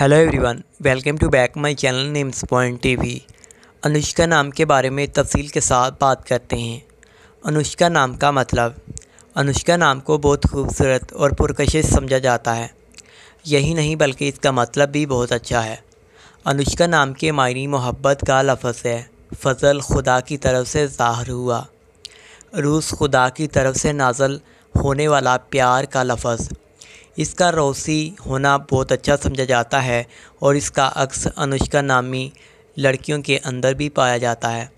hello everyone welcome to back my channel names point TV Anushka नाम के बारे में तफसील के साथ बात करते हैं अनुष्का नाम का मतलब अनुष्का नाम को बहुत खूबसूरत और पुरकशिश समझा जाता है यही नहीं बल्कि इसका मतलब भी बहुत अच्छा है अनुष्का नाम के मायने मोहब्बत का लफज है फजल खुदा की तरफ से ज़ाहर हुआ रूस खुदा की तरफ से नाजल होने वाला प्यार का लफज इसका रोसी होना बहुत अच्छा समझा जाता है और इसका अक्स अनुष्का नामी लड़कियों के अंदर भी पाया जाता है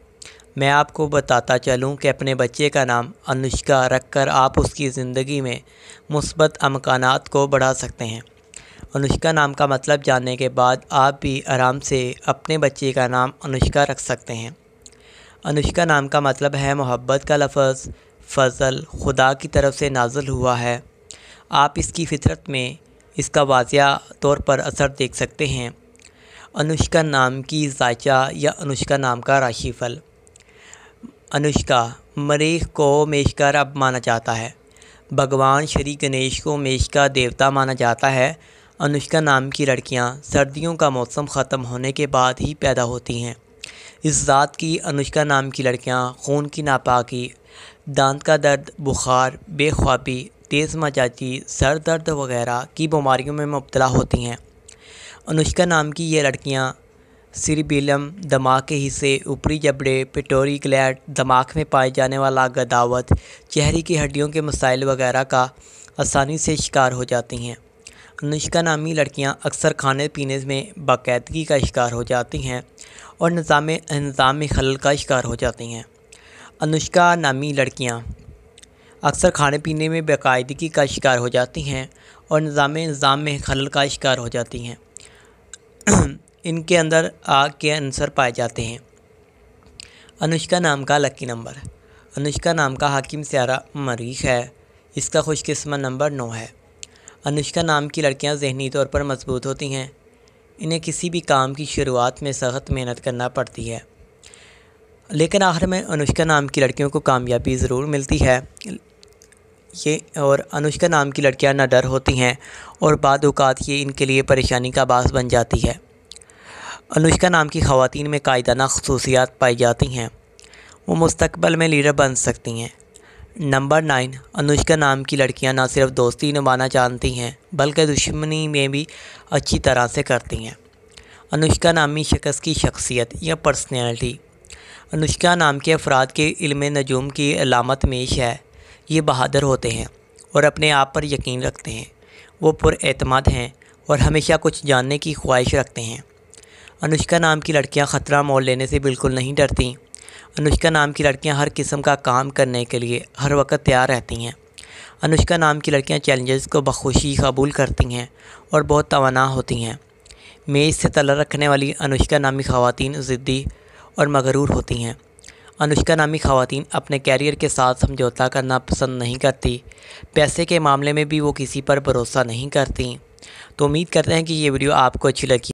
मैं आपको बताता चलूं कि अपने बच्चे का नाम अनुष्का रखकर आप उसकी ज़िंदगी में मुस्बत अमकान को बढ़ा सकते हैं अनुष्का नाम का मतलब जानने के बाद आप भी आराम से अपने बच्चे का नाम अनुष्का रख सकते हैं अनुष्का नाम का मतलब है मोहब्बत का लफज फ़जल खुदा की तरफ से नाजल हुआ है आप इसकी फितरत में इसका वाजिया तौर पर असर देख सकते हैं अनुष्का नाम की जायचा या अनुष्का नाम का राशि फल अनुष्का मरीख को मेष अब रब माना जाता है भगवान श्री गणेश को मेष का देवता माना जाता है अनुष्का नाम की लड़कियां सर्दियों का मौसम ख़त्म होने के बाद ही पैदा होती हैं इस ज़ात की अनुष्का नाम की लड़कियां खून की नापाकी दांत का दर्द बुखार बेख्वाबी तेज़ मचाची सर दर्द वगैरह की बीमारियों में मुबतला होती हैं अनुष्का नाम की ये लड़कियाँ सिरबिलम दमाग के हिस्से ऊपरी जबड़े पिटोरी ग्लैड दमाग में पाए जाने वाला गदावत चेहरे की हड्डियों के मसाइल वगैरह का आसानी से शिकार हो जाती हैं अनुष्का नामी लड़कियां अक्सर खाने पीने में बाकायदगी का शिकार हो जाती हैं और निज़ाम निज़ाम खल का शिकार हो जाती हैं अनुष्का नामी लड़कियाँ अक्सर खाने पीने में बेकायदगी का शिकार हो जाती हैं और निज़ाम निज़ाम में खलल का शिकार हो जाती हैं इनके अंदर आग के अंसर पाए जाते हैं अनुष्का नाम का लकी नंबर अनुष्का नाम का हाकिम स्यारा मरीख है इसका खुशकस्मत नंबर नौ है अनुष्का नाम की लड़कियां जहनी तौर पर मजबूत होती हैं इन्हें किसी भी काम की शुरुआत में सख्त मेहनत करना पड़ती है लेकिन आखिर में अनुष्का नाम की लड़कियों को कामयाबी ज़रूर मिलती है ये और अनुष्का नाम की लड़कियां डर होती हैं और बाद अवत ये इनके लिए परेशानी का बास बन जाती है अनुष्का नाम की खातन में कायदाना खसूसियात पाई जाती हैं वो मुस्तबल में लीडर बन सकती हैं नंबर नाइन अनुष्का नाम की लड़कियां ना सिर्फ दोस्ती निभाना जानती हैं बल्कि दुश्मनी में भी अच्छी तरह से करती हैं अनुष्का नामी शख्स की शख्सियत या पर्सनैलिटी अनुष्का नाम के अफराद के इल्म नजूम की अलामत मेश है ये बहादुर होते हैं और अपने आप पर यकीन रखते हैं वो पुरमाद हैं और हमेशा कुछ जानने की ख्वाहिश रखते हैं अनुष्का नाम की लड़कियां ख़तरा मोल लेने से बिल्कुल नहीं डरती अनुष्का नाम की लड़कियां हर किस्म का काम करने के लिए हर वक्त तैयार रहती हैं अनुष्का नाम की लड़कियां चैलेंजेस को बखुशी कबूल करती हैं और बहुत तोना होती हैं मेज़ से तला रखने वाली अनुष्का नामी ख़वान ज़िद्दी और मगरूर होती हैं अनुष्का नामी खातन अपने कैरियर के साथ समझौता करना पसंद नहीं करती पैसे के मामले में भी वो किसी पर भरोसा नहीं करती तो उम्मीद करते हैं कि ये वीडियो आपको अच्छी लगी